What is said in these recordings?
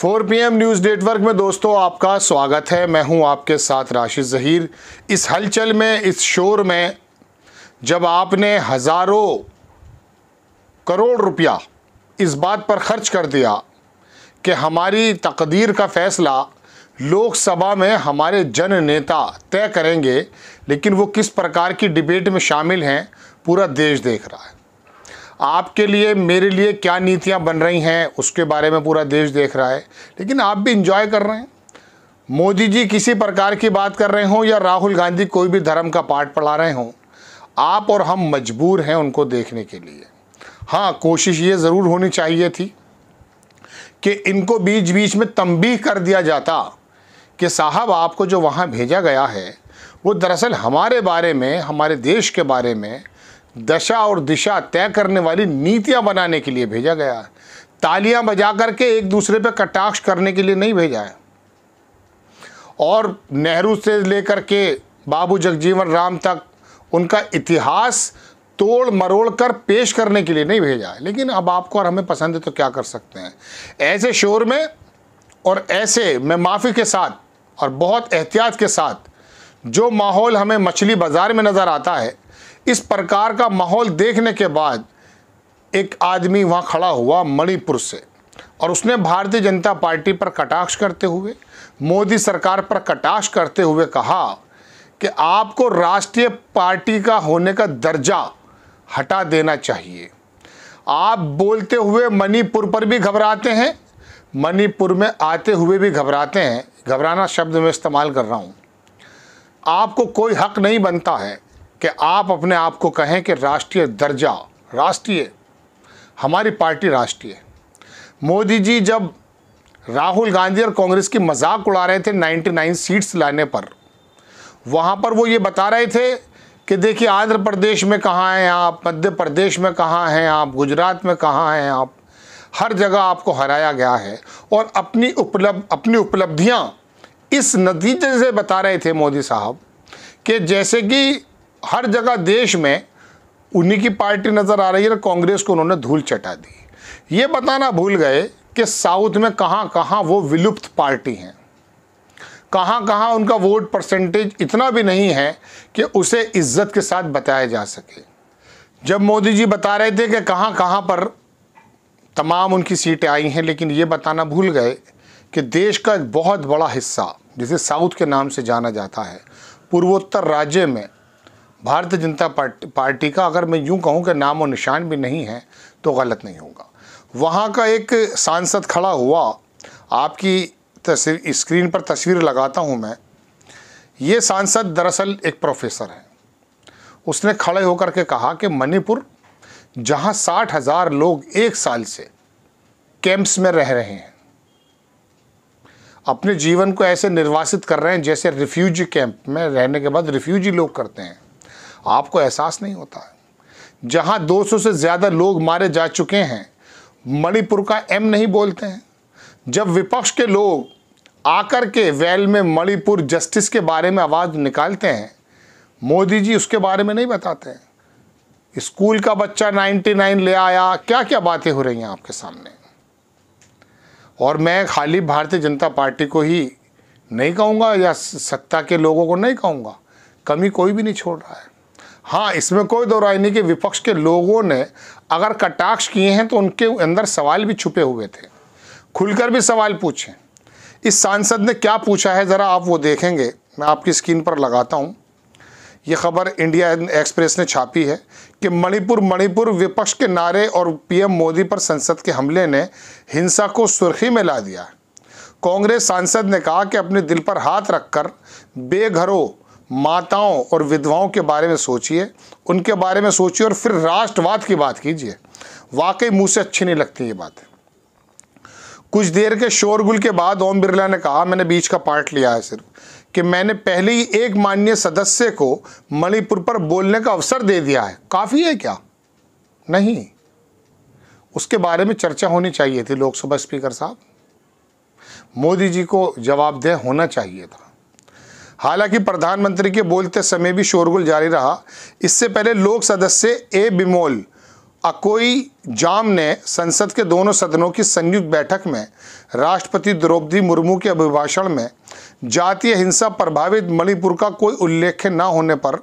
4 PM news network में दोस्तों आपका स्वागत है मैं हूं आपके साथ राशिद जहीर इस हलचल में इस शोर में जब आपने हज़ारों करोड़ रुपया इस बात पर खर्च कर दिया कि हमारी तकदीर का फ़ैसला लोकसभा में हमारे जन नेता तय करेंगे लेकिन वो किस प्रकार की डिबेट में शामिल हैं पूरा देश देख रहा है आपके लिए मेरे लिए क्या नीतियाँ बन रही हैं उसके बारे में पूरा देश देख रहा है लेकिन आप भी इंजॉय कर रहे हैं मोदी जी किसी प्रकार की बात कर रहे हों या राहुल गांधी कोई भी धर्म का पाठ पढ़ा रहे हों आप और हम मजबूर हैं उनको देखने के लिए हाँ कोशिश ये ज़रूर होनी चाहिए थी कि इनको बीच बीच में तंबीह कर दिया जाता कि साहब आपको जो वहाँ भेजा गया है वो दरअसल हमारे बारे में हमारे देश के बारे में दशा और दिशा तय करने वाली नीतियां बनाने के लिए भेजा गया है तालियां बजा करके एक दूसरे पर कटाक्ष करने के लिए नहीं भेजा है और नेहरू से लेकर के बाबू जगजीवन राम तक उनका इतिहास तोड़ मरोड़ कर पेश करने के लिए नहीं भेजा है लेकिन अब आपको और हमें पसंद है तो क्या कर सकते हैं ऐसे शोर में और ऐसे में माफ़ी के साथ और बहुत एहतियात के साथ जो माहौल हमें मछली बाज़ार में नज़र आता है इस प्रकार का माहौल देखने के बाद एक आदमी वहाँ खड़ा हुआ मणिपुर से और उसने भारतीय जनता पार्टी पर कटाक्ष करते हुए मोदी सरकार पर कटाक्ष करते हुए कहा कि आपको राष्ट्रीय पार्टी का होने का दर्जा हटा देना चाहिए आप बोलते हुए मणिपुर पर भी घबराते हैं मणिपुर में आते हुए भी घबराते हैं घबराना शब्द में इस्तेमाल कर रहा हूँ आपको कोई हक नहीं बनता है कि आप अपने आप को कहें कि राष्ट्रीय दर्जा राष्ट्रीय हमारी पार्टी राष्ट्रीय मोदी जी जब राहुल गांधी और कांग्रेस की मजाक उड़ा रहे थे 99 सीट्स लाने पर वहाँ पर वो ये बता रहे थे कि देखिए आंध्र प्रदेश में कहाँ हैं आप मध्य प्रदेश में कहाँ हैं आप गुजरात में कहाँ हैं आप हर जगह आपको हराया गया है और अपनी उपलब्ध अपनी उपलब्धियाँ इस नतीजे से बता रहे थे मोदी साहब कि जैसे कि हर जगह देश में उन्हीं की पार्टी नज़र आ रही है और कांग्रेस को उन्होंने धूल चटा दी ये बताना भूल गए कि साउथ में कहाँ कहाँ वो विलुप्त पार्टी हैं कहाँ कहाँ उनका वोट परसेंटेज इतना भी नहीं है कि उसे इज्जत के साथ बताया जा सके जब मोदी जी बता रहे थे कि कहाँ कहाँ पर तमाम उनकी सीटें आई हैं लेकिन ये बताना भूल गए कि देश का एक बहुत बड़ा हिस्सा जिसे साउथ के नाम से जाना जाता है पूर्वोत्तर राज्य में भारतीय जनता पार्टी पार्टी का अगर मैं यूँ कहूँ कि नाम और निशान भी नहीं है तो गलत नहीं होगा वहाँ का एक सांसद खड़ा हुआ आपकी तस्वीर स्क्रीन पर तस्वीर लगाता हूँ मैं ये सांसद दरअसल एक प्रोफेसर हैं उसने खड़े होकर के कहा कि मणिपुर जहाँ साठ हज़ार लोग एक साल से कैंप्स में रह रहे हैं अपने जीवन को ऐसे निर्वासित कर रहे हैं जैसे रिफ्यूजी कैंप में रहने के बाद रिफ्यूजी लोग करते हैं आपको एहसास नहीं होता जहां 200 से ज़्यादा लोग मारे जा चुके हैं मणिपुर का एम नहीं बोलते हैं जब विपक्ष के लोग आकर के वेल में मणिपुर जस्टिस के बारे में आवाज़ निकालते हैं मोदी जी उसके बारे में नहीं बताते हैं स्कूल का बच्चा 99 ले आया क्या क्या बातें हो रही हैं आपके सामने और मैं खाली भारतीय जनता पार्टी को ही नहीं कहूँगा या सत्ता के लोगों को नहीं कहूँगा कमी कोई भी नहीं छोड़ रहा है हाँ इसमें कोई दो राय नहीं कि विपक्ष के लोगों ने अगर कटाक्ष किए हैं तो उनके अंदर सवाल भी छुपे हुए थे खुलकर भी सवाल पूछें इस सांसद ने क्या पूछा है ज़रा आप वो देखेंगे मैं आपकी स्क्रीन पर लगाता हूँ ये खबर इंडिया एक्सप्रेस ने छापी है कि मणिपुर मणिपुर विपक्ष के नारे और पीएम मोदी पर संसद के हमले ने हिंसा को सुर्खी में ला दिया कांग्रेस सांसद ने कहा कि अपने दिल पर हाथ रखकर बेघरों माताओं और विधवाओं के बारे में सोचिए उनके बारे में सोचिए और फिर राष्ट्रवाद की बात कीजिए वाकई मुँह से अच्छी नहीं लगती ये बात कुछ देर के शोरगुल के बाद ओम बिरला ने कहा मैंने बीच का पार्ट लिया है सिर्फ कि मैंने पहले ही एक माननीय सदस्य को मणिपुर पर बोलने का अवसर दे दिया है काफ़ी है क्या नहीं उसके बारे में चर्चा होनी चाहिए थी लोकसभा स्पीकर साहब मोदी जी को जवाबदेह होना चाहिए था हालांकि प्रधानमंत्री के बोलते समय भी शोरगुल जारी रहा इससे पहले लोक सदस्य ए बिमोल अकोई जाम ने संसद के दोनों सदनों की संयुक्त बैठक में राष्ट्रपति द्रौपदी मुर्मू के अभिभाषण में जातीय हिंसा प्रभावित मणिपुर का कोई उल्लेख न होने पर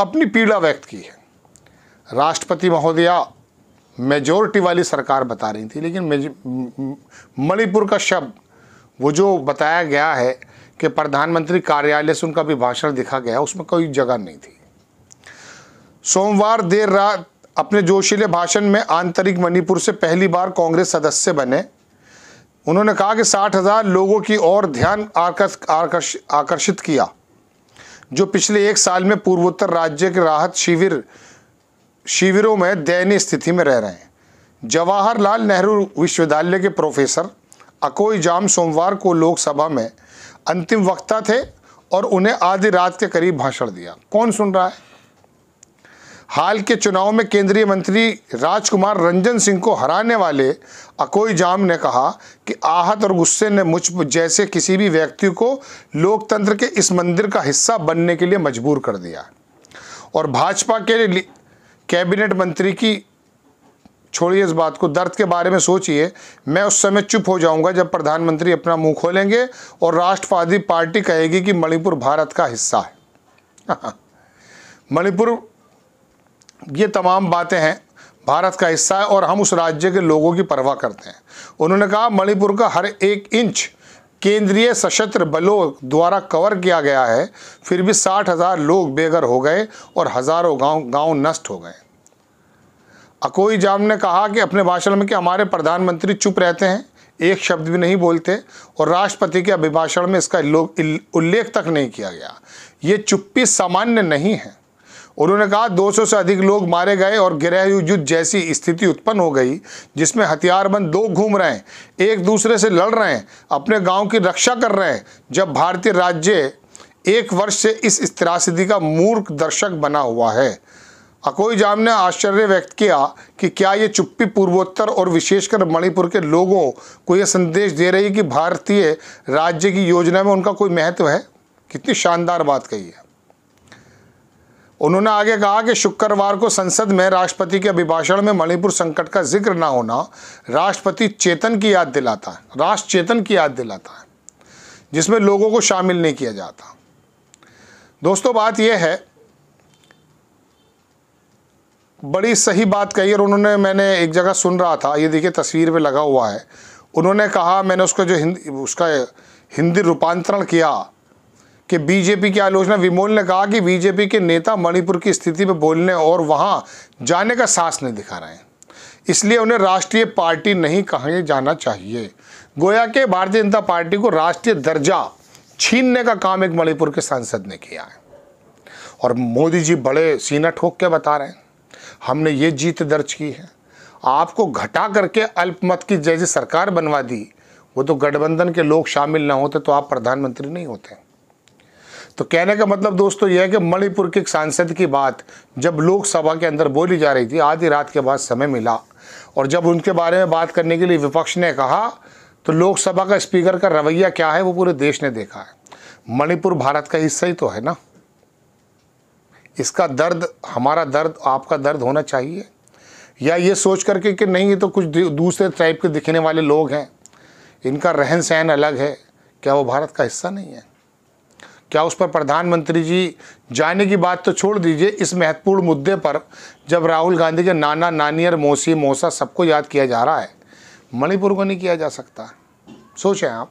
अपनी पीड़ा व्यक्त की है राष्ट्रपति महोदया मेजोरिटी वाली सरकार बता रही थी लेकिन मणिपुर का शब्द वो जो बताया गया है कि प्रधानमंत्री कार्यालय से उनका भी भाषण दिखा गया उसमें कोई जगह नहीं थी सोमवार देर रात अपने जोशीले भाषण में आंतरिक मणिपुर से पहली बार कांग्रेस सदस्य बने उन्होंने कहा कि साठ हजार लोगों की ओर ध्यान आकर्ष, आकर्ष, आकर्षित किया जो पिछले एक साल में पूर्वोत्तर राज्य के राहत शिविर शिविरों में दयनीय स्थिति में रह रहे हैं जवाहरलाल नेहरू विश्वविद्यालय के प्रोफेसर अकोई जाम सोमवार को लोकसभा में अंतिम वक्ता थे और उन्हें आधी रात के करीब भाषण दिया कौन सुन रहा है हाल के चुनाव में केंद्रीय मंत्री राजकुमार रंजन सिंह को हराने वाले अकोई जाम ने कहा कि आहत और गुस्से ने मुझ जैसे किसी भी व्यक्ति को लोकतंत्र के इस मंदिर का हिस्सा बनने के लिए मजबूर कर दिया और भाजपा के कैबिनेट मंत्री की छोड़िए इस बात को दर्द के बारे में सोचिए मैं उस समय चुप हो जाऊंगा जब प्रधानमंत्री अपना मुंह खोलेंगे और राष्ट्रवादी पार्टी कहेगी कि मणिपुर भारत का हिस्सा है मणिपुर ये तमाम बातें हैं भारत का हिस्सा है और हम उस राज्य के लोगों की परवाह करते हैं उन्होंने कहा मणिपुर का हर एक इंच केंद्रीय सशस्त्र बलों द्वारा कवर किया गया है फिर भी साठ हज़ार लोग बेघर हो गए और हज़ारों गांव गांव नष्ट हो गए अकोई जाम ने कहा कि अपने भाषण में कि हमारे प्रधानमंत्री चुप रहते हैं एक शब्द भी नहीं बोलते और राष्ट्रपति के अभिभाषण में इसका उल्लेख तक नहीं किया गया ये चुप्पी सामान्य नहीं है उन्होंने कहा 200 से अधिक लोग मारे गए और गृह युद्ध जैसी स्थिति उत्पन्न हो गई जिसमें हथियारबंद दो घूम रहे हैं एक दूसरे से लड़ रहे हैं अपने गांव की रक्षा कर रहे हैं जब भारतीय राज्य एक वर्ष से इस त्रासदी का मूर्ख दर्शक बना हुआ है अकोई जाम ने आश्चर्य व्यक्त किया कि क्या ये चुप्पी पूर्वोत्तर और विशेषकर मणिपुर के लोगों को यह संदेश दे रही है कि भारतीय राज्य की योजना में उनका कोई महत्व है कितनी शानदार बात कही है उन्होंने आगे कहा कि शुक्रवार को संसद में राष्ट्रपति के अभिभाषण में मणिपुर संकट का जिक्र ना होना राष्ट्रपति चेतन की याद दिलाता है राष्ट्र चेतन की याद दिलाता है जिसमें लोगों को शामिल नहीं किया जाता दोस्तों बात यह है बड़ी सही बात कही और उन्होंने मैंने एक जगह सुन रहा था ये देखिए तस्वीर में लगा हुआ है उन्होंने कहा मैंने उसका जो हिंदी उसका हिंदी रूपांतरण किया कि बीजेपी की आलोचना विमोल ने कहा कि बीजेपी के नेता मणिपुर की स्थिति पर बोलने और वहाँ जाने का साहस नहीं दिखा रहे हैं इसलिए उन्हें राष्ट्रीय पार्टी नहीं कहा जाना चाहिए गोया के भारतीय जनता पार्टी को राष्ट्रीय दर्जा छीनने का काम एक मणिपुर के सांसद ने किया है और मोदी जी बड़े सीना ठोक के बता रहे हैं हमने ये जीत दर्ज की है आपको घटा करके अल्पमत की जैसी सरकार बनवा दी वो तो गठबंधन के लोग शामिल ना होते तो आप प्रधानमंत्री नहीं होते तो कहने का मतलब दोस्तों यह है कि मणिपुर के सांसद की बात जब लोकसभा के अंदर बोली जा रही थी आधी रात के बाद समय मिला और जब उनके बारे में बात करने के लिए विपक्ष ने कहा तो लोकसभा का स्पीकर का रवैया क्या है वो पूरे देश ने देखा है मणिपुर भारत का हिस्सा ही तो है ना इसका दर्द हमारा दर्द आपका दर्द होना चाहिए या ये सोच करके कि नहीं ये तो कुछ दूसरे टाइप के दिखने वाले लोग हैं इनका रहन सहन अलग है क्या वो भारत का हिस्सा नहीं है क्या उस पर प्रधानमंत्री जी जाने की बात तो छोड़ दीजिए इस महत्वपूर्ण मुद्दे पर जब राहुल गांधी के नाना नानी और मौसी मौसा सबको याद किया जा रहा है मणिपुर को नहीं किया जा सकता सोचें आप